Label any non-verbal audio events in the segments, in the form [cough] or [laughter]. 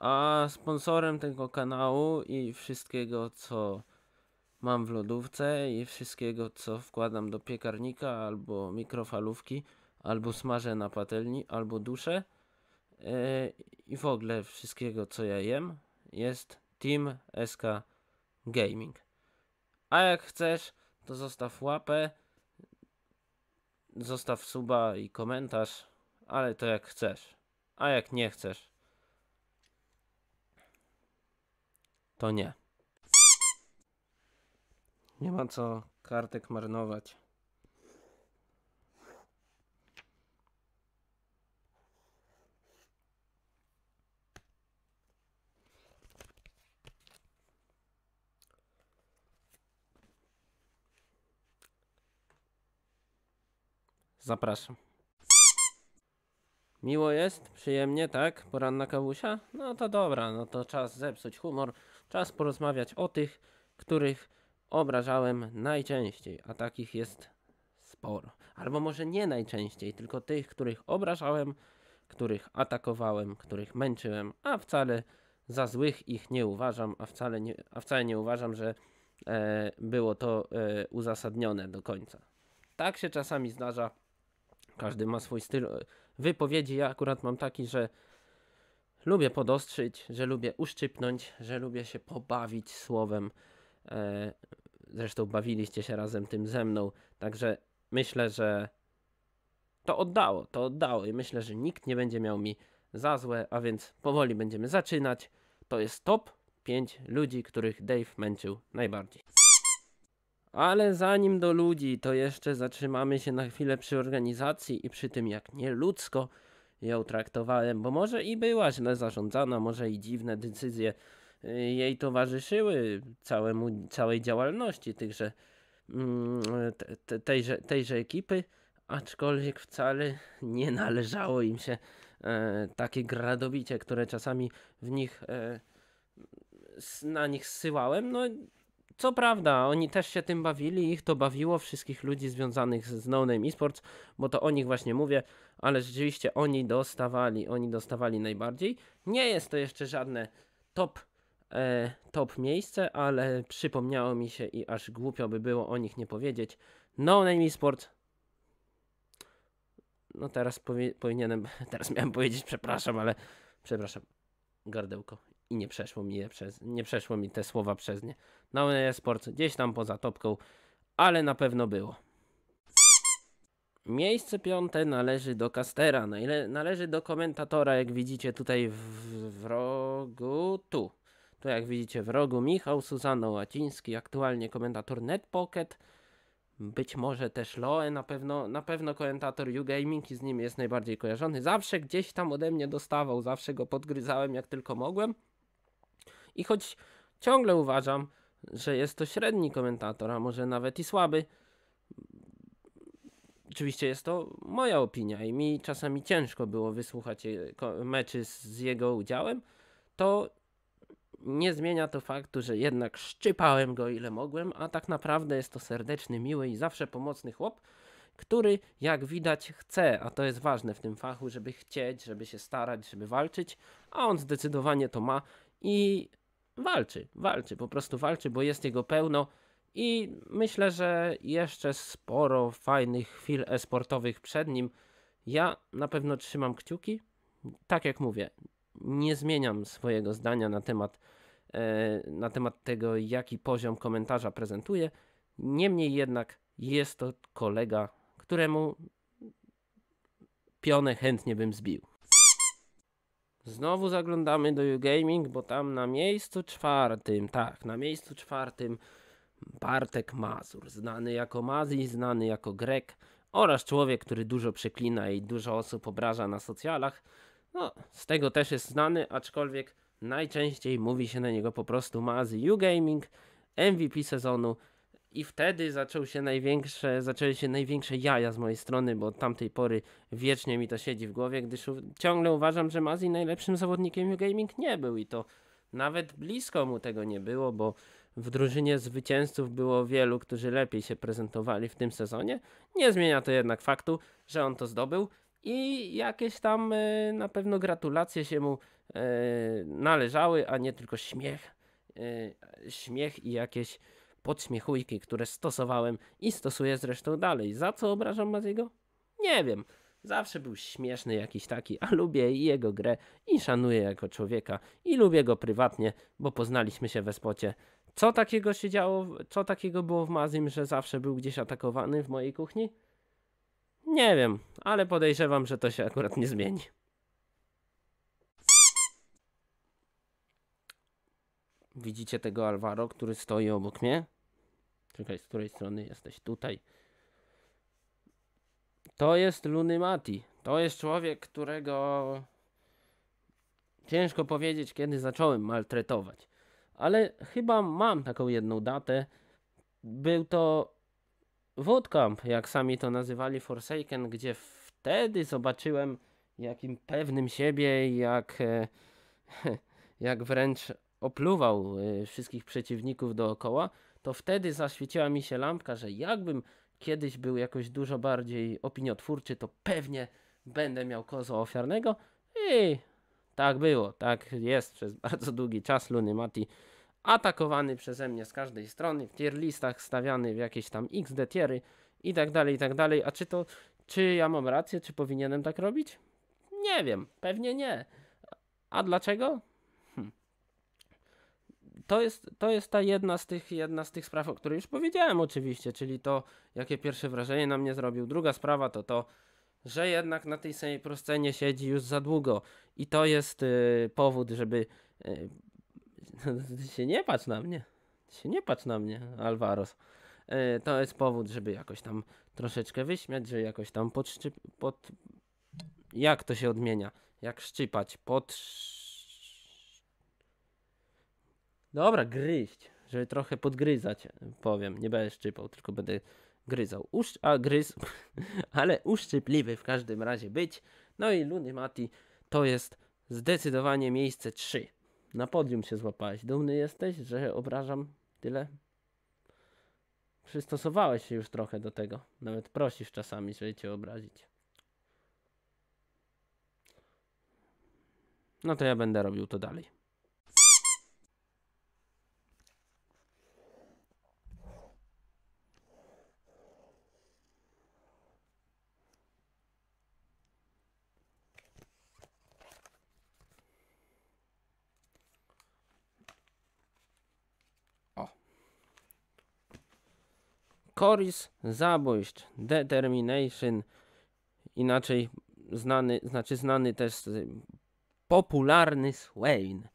A sponsorem tego kanału i wszystkiego, co mam w lodówce i wszystkiego, co wkładam do piekarnika albo mikrofalówki, albo smażę na patelni, albo duszę yy, i w ogóle wszystkiego, co ja jem, jest Team SK Gaming. A jak chcesz, to zostaw łapę, zostaw suba i komentarz, ale to jak chcesz. A jak nie chcesz, to nie. Nie ma co kartek marnować. Zapraszam. Miło jest? Przyjemnie, tak? Poranna kawusia? No to dobra, no to czas zepsuć humor. Czas porozmawiać o tych, których obrażałem najczęściej, a takich jest sporo. Albo może nie najczęściej, tylko tych, których obrażałem, których atakowałem, których męczyłem, a wcale za złych ich nie uważam, a wcale nie, a wcale nie uważam, że e, było to e, uzasadnione do końca. Tak się czasami zdarza. Każdy ma swój styl e, wypowiedzi. Ja akurat mam taki, że lubię podostrzyć, że lubię uszczypnąć, że lubię się pobawić słowem. E, zresztą bawiliście się razem tym ze mną, także myślę, że to oddało, to oddało i myślę, że nikt nie będzie miał mi za złe, a więc powoli będziemy zaczynać. To jest top 5 ludzi, których Dave męczył najbardziej. Ale zanim do ludzi, to jeszcze zatrzymamy się na chwilę przy organizacji i przy tym, jak nieludzko ją traktowałem, bo może i była źle zarządzana, może i dziwne decyzje y, jej towarzyszyły całemu, całej działalności tychże, mm, te, tejże, tejże ekipy, aczkolwiek wcale nie należało im się e, takie gradobicie, które czasami w nich e, na nich zsyłałem, no co prawda, oni też się tym bawili, ich to bawiło, wszystkich ludzi związanych z No Name Esports, bo to o nich właśnie mówię, ale rzeczywiście oni dostawali, oni dostawali najbardziej. Nie jest to jeszcze żadne top, e, top miejsce, ale przypomniało mi się i aż głupio by było o nich nie powiedzieć. No Name Esports. No teraz powi- powinienem, [laughs] teraz miałem powiedzieć przepraszam, ale przepraszam, gardełko i nie przeszło mi, je przez, nie przeszło mi te słowa przez nie. Na sport gdzieś tam poza topką, ale na pewno było. Miejsce piąte należy do Castera, no należy do komentatora, jak widzicie tutaj w, w rogu tu. Tu jak widzicie w rogu Michał Suzano Łaciński, aktualnie komentator NetPocket, być może też Loe, na pewno, na pewno komentator YouGaming i z nim jest najbardziej kojarzony. Zawsze gdzieś tam ode mnie dostawał, zawsze go podgryzałem jak tylko mogłem. I choć ciągle uważam, że jest to średni komentator, a może nawet i słaby, oczywiście jest to moja opinia i mi czasami ciężko było wysłuchać meczy z jego udziałem, to nie zmienia to faktu, że jednak szczypałem go ile mogłem, a tak naprawdę jest to serdeczny, miły i zawsze pomocny chłop, który jak widać chce, a to jest ważne w tym fachu, żeby chcieć, żeby się starać, żeby walczyć, a on zdecydowanie to ma i walczy, walczy, po prostu walczy, bo jest jego pełno i myślę, że jeszcze sporo fajnych chwil esportowych przed nim. Ja na pewno trzymam kciuki. Tak jak mówię, nie zmieniam swojego zdania na temat, e, na temat tego, jaki poziom komentarza prezentuje. Niemniej jednak jest to kolega, któremu pionę chętnie bym zbił. Znowu zaglądamy do Ugaming, bo tam na miejscu czwartym, tak, na miejscu czwartym Bartek Mazur, znany jako Mazi, znany jako Grek oraz człowiek, który dużo przeklina i dużo osób obraża na socjalach. No, z tego też jest znany, aczkolwiek najczęściej mówi się na niego po prostu Mazi Ugaming, MVP sezonu i wtedy zaczął się największe, zaczęły się największe jaja z mojej strony, bo od tamtej pory wiecznie mi to siedzi w głowie, gdyż ciągle uważam, że Mazi najlepszym zawodnikiem w Gaming nie był i to nawet blisko mu tego nie było, bo w drużynie zwycięzców było wielu, którzy lepiej się prezentowali w tym sezonie. Nie zmienia to jednak faktu, że on to zdobył i jakieś tam y, na pewno gratulacje się mu y, należały, a nie tylko śmiech. Y, śmiech i jakieś podśmiechujki, które stosowałem i stosuję zresztą dalej. Za co obrażam Maziego? Nie wiem. Zawsze był śmieszny jakiś taki, a lubię i jego grę i szanuję jako człowieka i lubię go prywatnie, bo poznaliśmy się w spocie. Co takiego się działo, co takiego było w Mazim, że zawsze był gdzieś atakowany w mojej kuchni? Nie wiem, ale podejrzewam, że to się akurat nie zmieni. Widzicie tego Alvaro, który stoi obok mnie? Czekaj, z której strony jesteś? Tutaj. To jest Lunymati. To jest człowiek, którego ciężko powiedzieć, kiedy zacząłem maltretować. Ale chyba mam taką jedną datę. Był to Woodcamp, jak sami to nazywali Forsaken, gdzie wtedy zobaczyłem, jakim pewnym siebie, jak, [laughs] jak wręcz opluwał y, wszystkich przeciwników dookoła, to wtedy zaświeciła mi się lampka, że jakbym kiedyś był jakoś dużo bardziej opiniotwórczy, to pewnie będę miał kozo ofiarnego i tak było, tak jest przez [laughs] bardzo długi czas Luny Mati atakowany przeze mnie z każdej strony, w tier listach stawiany w jakieś tam XD tiery i tak dalej, i tak dalej. A czy to, czy ja mam rację, czy powinienem tak robić? Nie wiem, pewnie nie. A dlaczego? to jest, to jest ta jedna z, tych, jedna z tych spraw, o której już powiedziałem oczywiście, czyli to, jakie pierwsze wrażenie na mnie zrobił. Druga sprawa to to, że jednak na tej samej proscenie siedzi już za długo i to jest y, powód, żeby y, [laughs] się nie patrz na mnie, się nie patrz na mnie, Alvaros. Y, to jest powód, żeby jakoś tam troszeczkę wyśmiać, że jakoś tam podszczyp... Pod... Jak to się odmienia? Jak szczypać? Podszczypać? Dobra, gryźć, żeby trochę podgryzać, powiem. Nie będę szczypał, tylko będę gryzał. Usz a gryz, [laughs] ale uszczypliwy w każdym razie być. No i Luny Mati to jest zdecydowanie miejsce 3. Na podium się złapałeś. Dumny jesteś, że obrażam tyle? Przystosowałeś się już trochę do tego. Nawet prosisz czasami, żeby cię obrazić. No to ja będę robił to dalej. Koris, zabójstw, determination, inaczej znany, znaczy znany też popularny Swain.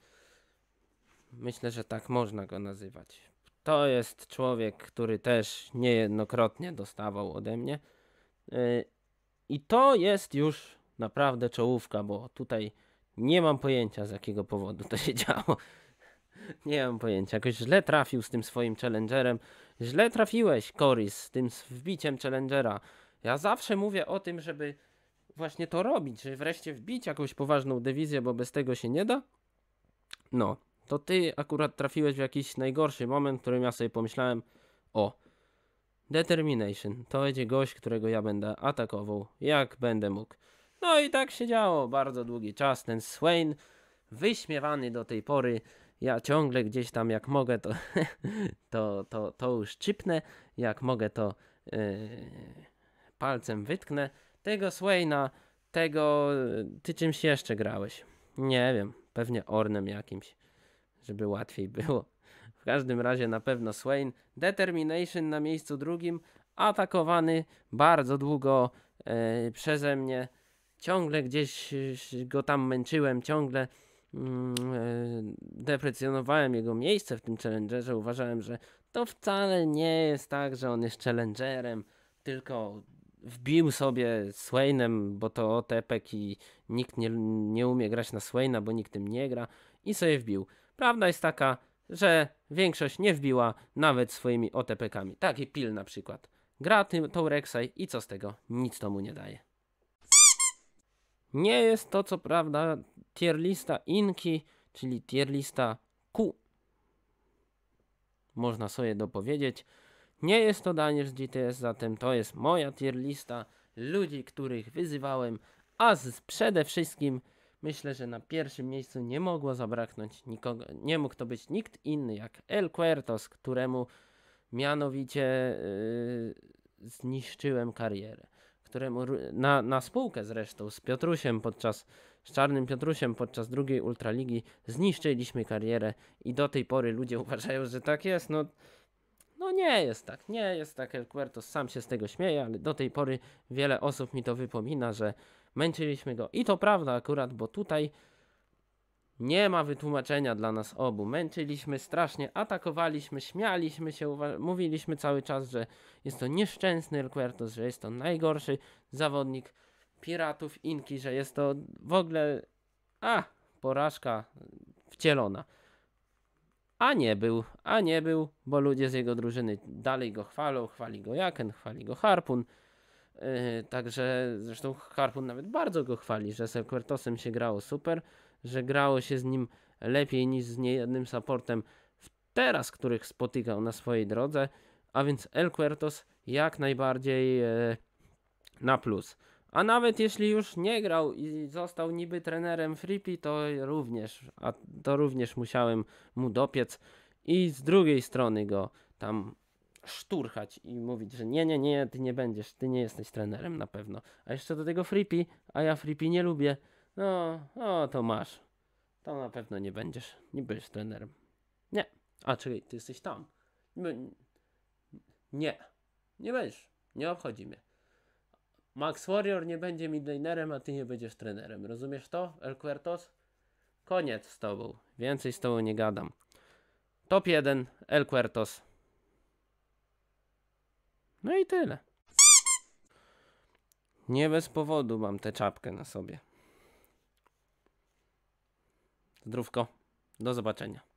Myślę, że tak można go nazywać. To jest człowiek, który też niejednokrotnie dostawał ode mnie. Y, I to jest już naprawdę czołówka, bo tutaj nie mam pojęcia z jakiego powodu to się [laughs] działo. Nie mam pojęcia, jakoś źle trafił z tym swoim challengerem. Źle trafiłeś, Koris, z tym wbiciem challengera. Ja zawsze mówię o tym, żeby właśnie to robić, żeby wreszcie wbić jakąś poważną dewizję, bo bez tego się nie da. No, to ty akurat trafiłeś w jakiś najgorszy moment, w którym ja sobie pomyślałem, o, Determination to będzie gość, którego ja będę atakował, jak będę mógł. No i tak się działo bardzo długi czas. Ten Swain, wyśmiewany do tej pory, ja ciągle gdzieś tam jak mogę to, [laughs] to, to, to już czypnę, jak mogę to yy, palcem wytknę. Tego Swayna tego, yy, ty czymś jeszcze grałeś? Nie wiem, pewnie Ornem jakimś, żeby łatwiej było. W każdym razie na pewno Swain. Determination na miejscu drugim, atakowany bardzo długo yy, przeze mnie. Ciągle gdzieś go tam męczyłem, ciągle Mm, e, deprecjonowałem jego miejsce w tym challengerze. Uważałem, że to wcale nie jest tak, że on jest challengerem, tylko wbił sobie Swainem, bo to otepek i nikt nie, nie umie grać na Swaina, bo nikt tym nie gra i sobie wbił. Prawda jest taka, że większość nie wbiła nawet swoimi otepekami. Taki Pil na przykład. Gra tym, tą Rek'Sai i co z tego? Nic to mu nie daje. Nie jest to co prawda tier lista Inki, czyli tier lista Q. Można sobie dopowiedzieć. Nie jest to Daniel z GTS, zatem to jest moja tier lista ludzi, których wyzywałem, a z, przede wszystkim myślę, że na pierwszym miejscu nie mogło zabraknąć nikogo, nie mógł to być nikt inny jak El Cuertos, któremu mianowicie yy, zniszczyłem karierę któremu na, na spółkę zresztą z Piotrusiem podczas z Czarnym Piotrusiem podczas drugiej Ultraligi zniszczyliśmy karierę i do tej pory ludzie [laughs] uważają, że tak jest. No, no nie jest tak, nie jest tak. El Puerto sam się z tego śmieje, ale do tej pory wiele osób mi to wypomina, że męczyliśmy go. I to prawda akurat, bo tutaj nie ma wytłumaczenia dla nas obu. Męczyliśmy strasznie, atakowaliśmy, śmialiśmy się, mówiliśmy cały czas, że jest to nieszczęsny El Cuertos, że jest to najgorszy zawodnik piratów Inki, że jest to w ogóle. A! Porażka wcielona. A nie był, a nie był, bo ludzie z jego drużyny dalej go chwalą, chwali go Jaken, chwali go Harpun. Yy, także zresztą Harpun nawet bardzo go chwali, że z El Cuertosem się grało super że grało się z nim lepiej niż z niejednym supportem teraz, których spotykał na swojej drodze, a więc El Cuertos jak najbardziej e, na plus. A nawet jeśli już nie grał i został niby trenerem Fripi, to również, a to również musiałem mu dopiec i z drugiej strony go tam szturchać i mówić, że nie, nie, nie, ty nie będziesz, ty nie jesteś trenerem na pewno. A jeszcze do tego Fripi, a ja Fripi nie lubię, no, o, no, to masz. To na pewno nie będziesz. Nie będziesz trenerem. Nie. A, czyli ty jesteś tam. Nie. Nie będziesz. Nie obchodzi mnie. Max Warrior nie będzie midlanerem, a ty nie będziesz trenerem. Rozumiesz to, El Cuertos? Koniec z tobą. Więcej z tobą nie gadam. Top 1 El Cuertos. No i tyle. Nie bez powodu mam tę czapkę na sobie. Zdrówko. Do zobaczenia.